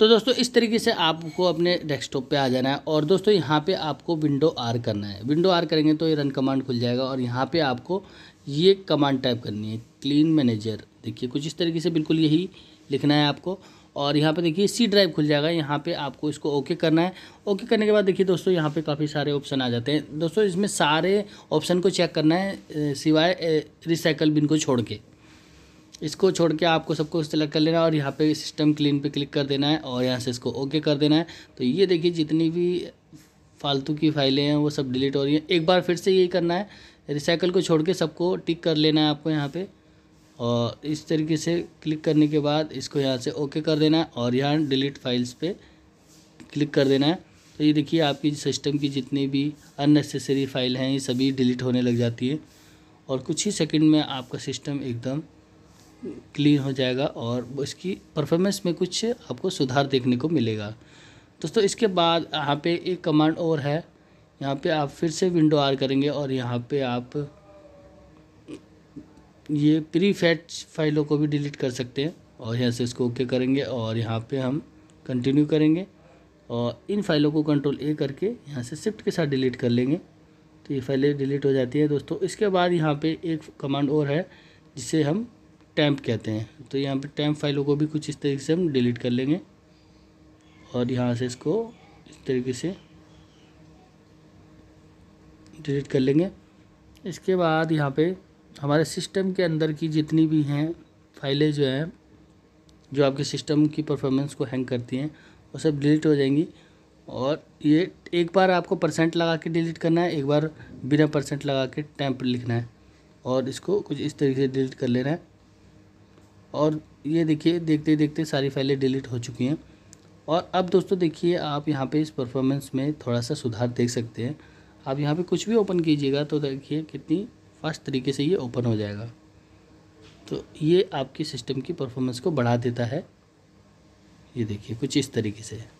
तो दोस्तों इस तरीके से आपको अपने डेस्कटॉप पे आ जाना है और दोस्तों यहाँ पे आपको विंडो आर करना है विंडो आर करेंगे तो ये रन कमांड खुल जाएगा और यहाँ पे आपको ये कमांड टाइप करनी है क्लीन मैनेजर देखिए कुछ इस तरीके से बिल्कुल यही लिखना है आपको और यहाँ पे देखिए सी ड्राइव खुल जाएगा यहाँ पे आपको इसको ओके करना है ओके करने के बाद देखिए दोस्तों यहाँ पे काफ़ी सारे ऑप्शन आ जाते हैं दोस्तों इसमें सारे ऑप्शन को चेक करना है सिवाय रिसाइकल बिन को छोड़ के इसको छोड़ के आपको सबको सेलेक्ट कर लेना है और यहाँ पे सिस्टम क्लीन पे क्लिक कर देना है और यहाँ से इसको ओके कर देना है तो ये देखिए जितनी भी फालतू की फाइलें हैं वो सब डिलीट हो रही हैं एक बार फिर से यही करना है रिसाइकल को छोड़ के सबको टिक कर लेना है आपको यहाँ पर और इस तरीके से क्लिक करने के बाद इसको यहाँ से ओके कर देना है और यहाँ डिलीट फाइल्स पर क्लिक कर देना है तो ये देखिए आपकी सिस्टम की जितनी भी अननेसेसरी फाइल हैं ये सभी डिलीट होने लग जाती है और कुछ ही सेकंड में आपका सिस्टम एकदम क्लीन हो जाएगा और इसकी परफॉर्मेंस में कुछ आपको सुधार देखने को मिलेगा दोस्तों इसके बाद यहाँ पे एक कमांड और है यहाँ पे आप फिर से विंडो आर करेंगे और यहाँ पे आप ये प्री फैच फाइलों को भी डिलीट कर सकते हैं और यहाँ से इसको ओके करेंगे और यहाँ पे हम कंटिन्यू करेंगे और इन फाइलों को कंट्रोल ए करके यहाँ से शिफ्ट के साथ डिलीट कर लेंगे तो ये फाइलें डिलीट हो जाती है दोस्तों इसके बाद यहाँ पर एक कमांड और है जिसे हम टैम्प कहते हैं तो यहाँ पे टैम्प फाइलों को भी कुछ इस तरीके से हम डिलीट कर लेंगे और यहाँ से इसको इस तरीके से डिलीट कर लेंगे इसके बाद यहाँ पे हमारे सिस्टम के अंदर की जितनी भी हैं फाइलें जो हैं जो आपके सिस्टम की परफॉर्मेंस को हैंग करती हैं वो सब डिलीट हो जाएंगी और ये एक बार आपको परसेंट लगा के डिलीट करना है एक बार बिना परसेंट लगा के टैंप लिखना है और इसको कुछ इस तरीके से डिलीट कर लेना है और ये देखिए देखते देखते सारी फाइलें डिलीट हो चुकी हैं और अब दोस्तों देखिए आप यहाँ पे इस परफॉर्मेंस में थोड़ा सा सुधार देख सकते हैं आप यहाँ पे कुछ भी ओपन कीजिएगा तो देखिए कितनी फास्ट तरीके से ये ओपन हो जाएगा तो ये आपकी सिस्टम की परफॉर्मेंस को बढ़ा देता है ये देखिए कुछ इस तरीके से